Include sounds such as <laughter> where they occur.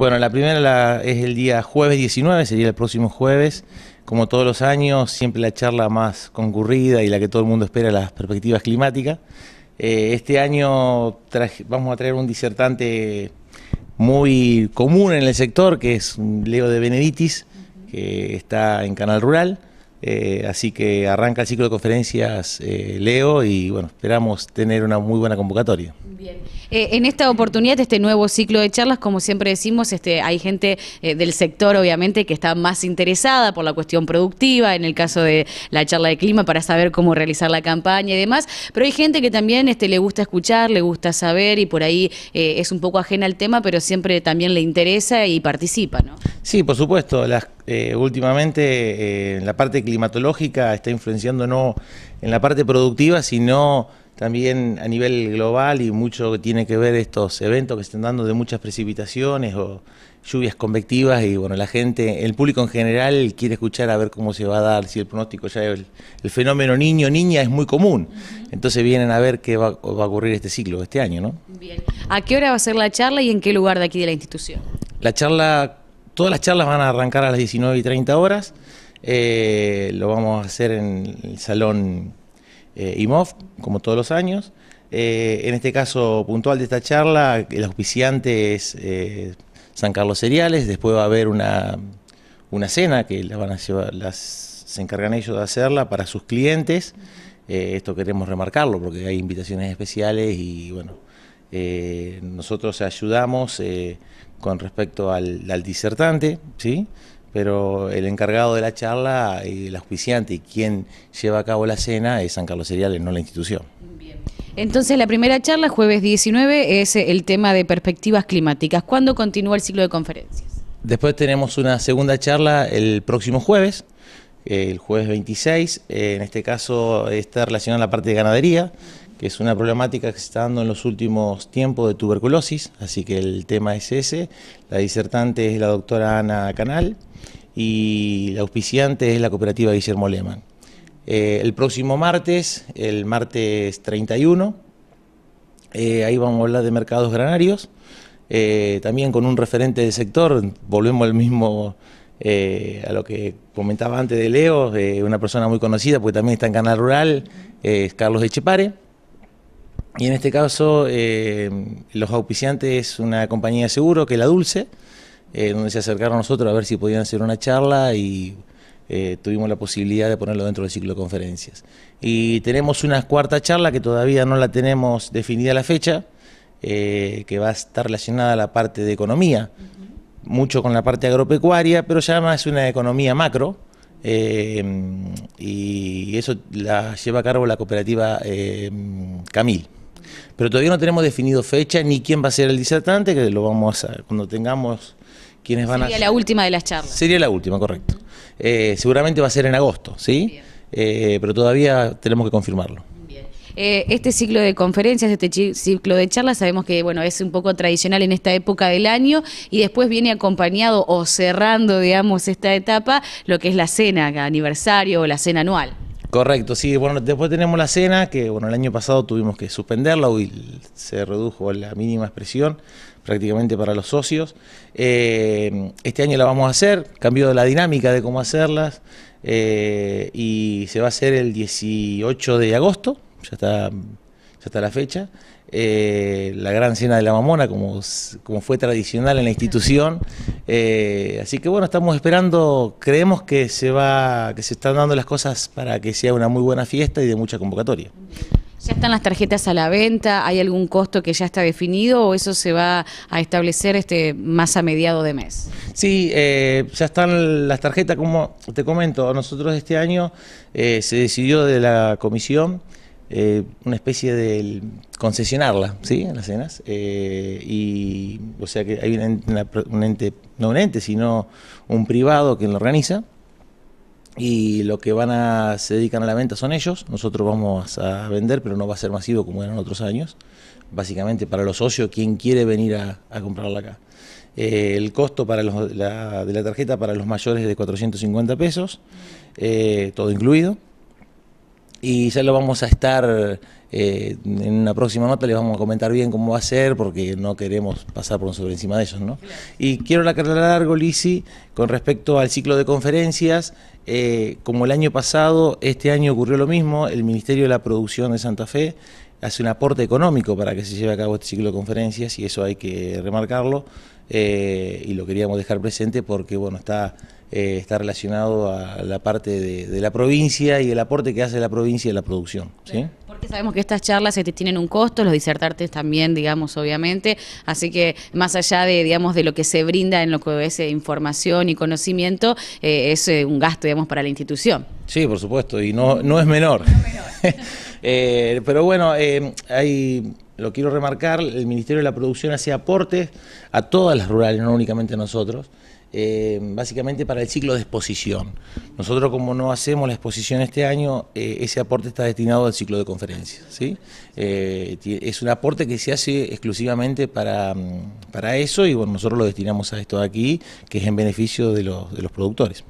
Bueno, la primera la, es el día jueves 19, sería el próximo jueves. Como todos los años, siempre la charla más concurrida y la que todo el mundo espera, las perspectivas climáticas. Eh, este año vamos a traer un disertante muy común en el sector, que es Leo de Beneditis, que está en Canal Rural. Eh, así que arranca el ciclo de conferencias eh, Leo y bueno, esperamos tener una muy buena convocatoria. Eh, en esta oportunidad, este nuevo ciclo de charlas, como siempre decimos, este, hay gente eh, del sector, obviamente, que está más interesada por la cuestión productiva, en el caso de la charla de clima, para saber cómo realizar la campaña y demás, pero hay gente que también este, le gusta escuchar, le gusta saber y por ahí eh, es un poco ajena al tema, pero siempre también le interesa y participa, ¿no? Sí, por supuesto. Las, últimamente la parte climatológica está influenciando no en la parte productiva, sino también a nivel global y mucho tiene que ver estos eventos que se están dando de muchas precipitaciones o lluvias convectivas y bueno, la gente, el público en general quiere escuchar a ver cómo se va a dar, si el pronóstico ya el, el fenómeno niño-niña es muy común, entonces vienen a ver qué va, a ocurrir este ciclo, este año, ¿no? Bien, ¿a qué hora va a ser la charla y en qué lugar de aquí de la institución? La charla, todas las charlas van a arrancar a las 19 y 30 horas, eh, lo vamos a hacer en el salón eh, IMOF, como todos los años. Eh, en este caso puntual de esta charla, el auspiciante es eh, San Carlos Cereales, después va a haber una, cena que a las, se encargan ellos de hacerla para sus clientes. Eh, esto queremos remarcarlo porque hay invitaciones especiales y bueno, nosotros ayudamos con respecto al, al disertante, ¿sí? pero el encargado de la charla y el auspiciante y quien lleva a cabo la cena es San Carlos Cereales, no la institución. Entonces la primera charla, jueves 19, es el tema de perspectivas climáticas. ¿Cuándo continúa el ciclo de conferencias? Después tenemos una segunda charla el próximo jueves, eh, el jueves 26. Eh, en este caso está relacionada a la parte de ganadería, que es una problemática que se está dando en los últimos tiempos de tuberculosis, así que el tema es ese. La disertante es la doctora Ana Canal y la auspiciante es la cooperativa Guillermo Lehmann. Eh, el próximo martes, el martes 31, eh, ahí vamos a hablar de mercados granarios, eh, también con un referente del sector, volvemos al mismo... a lo que comentaba antes de Leo, una persona muy conocida, porque también está en Canal Rural, es Carlos Carlos Echepare. Y en este caso, eh, los auspiciantes es una compañía de seguro que es la Dulce, eh, donde se acercaron nosotros a ver si podían hacer una charla y eh, tuvimos la posibilidad de ponerlo dentro del ciclo de conferencias. Y tenemos una cuarta charla que todavía no la tenemos definida la fecha, que va a estar relacionada a la parte de economía, mucho con la parte agropecuaria, pero ya más una economía macro. y eso la lleva a cargo la cooperativa Camil. Pero todavía no tenemos definido fecha ni quién va a ser el disertante, que lo vamos a cuando tengamos quienes van a... Sería la última de las charlas. Sería la última, correcto. Eh, seguramente va a ser en agosto, ¿sí? Eh, pero todavía tenemos que confirmarlo. Eh, este ciclo de conferencias, este ciclo de charlas, sabemos que bueno es un poco tradicional en esta época del año y después viene acompañado o cerrando, digamos, esta etapa, lo que es la cena, aniversario o la cena anual. Correcto, sí, bueno, después tenemos la cena, que bueno, el año pasado tuvimos que suspenderla, hoy se redujo a la mínima expresión prácticamente para los socios. Eh, este año la vamos a hacer, cambió la dinámica de cómo hacerlas eh, y se va a hacer el 18 de agosto, ya está hasta la fecha. Eh, la gran cena de la mamona, como, como fue tradicional en la institución. Eh, así que bueno, estamos esperando, creemos que se, va, que se están dando las cosas para que sea una muy buena fiesta y de mucha convocatoria. ¿Ya están las tarjetas a la venta? ¿Hay algún costo que ya está definido o eso se va a establecer este, más a mediado de mes? Sí, eh, ya están las tarjetas, como te comento, nosotros este año se decidió de la comisión eh, una especie de concesionarla, ¿sí? En las cenas. Eh, y, o sea que hay un ente, no un ente, sino un privado que lo organiza. Y lo que van a, se dedican a la venta son ellos. Nosotros vamos a vender, pero no va a ser masivo como eran otros años. Básicamente para los socios, quien quiere venir a, comprarla acá. Eh, el costo para de la tarjeta para los mayores es de 450 pesos, todo incluido y ya lo vamos a estar eh, en una próxima nota, les vamos a comentar bien cómo va a ser, porque no queremos pasar por sobre encima de ellos, ¿no? Y quiero aclarar algo, Lisi, con respecto al ciclo de conferencias, eh, como el año pasado, este año ocurrió lo mismo, el Ministerio de la Producción de Santa Fe hace un aporte económico para que se lleve a cabo este ciclo de conferencias, y eso hay que remarcarlo, eh, y lo queríamos dejar presente porque, bueno, está eh, está relacionado a la parte de, la provincia y el aporte que hace la provincia a la producción. Porque sabemos que estas charlas este, tienen un costo, los disertantes también, digamos, obviamente, así que más allá de, digamos, de lo que se brinda en lo que es eh, información y conocimiento, eh, es un gasto, digamos, para la institución. Sí, por supuesto, y no, no es menor. <laughs> pero bueno, hay lo quiero remarcar, el Ministerio de la Producción hace aportes a todas las rurales, no únicamente a nosotros, eh, básicamente para el ciclo de exposición. Nosotros como no hacemos la exposición este año, eh, ese aporte está destinado al ciclo de conferencias. ¿sí? Eh, es un aporte que se hace exclusivamente mm, para, eso y bueno, nosotros lo destinamos a esto de aquí, que es en beneficio de los, de los productores.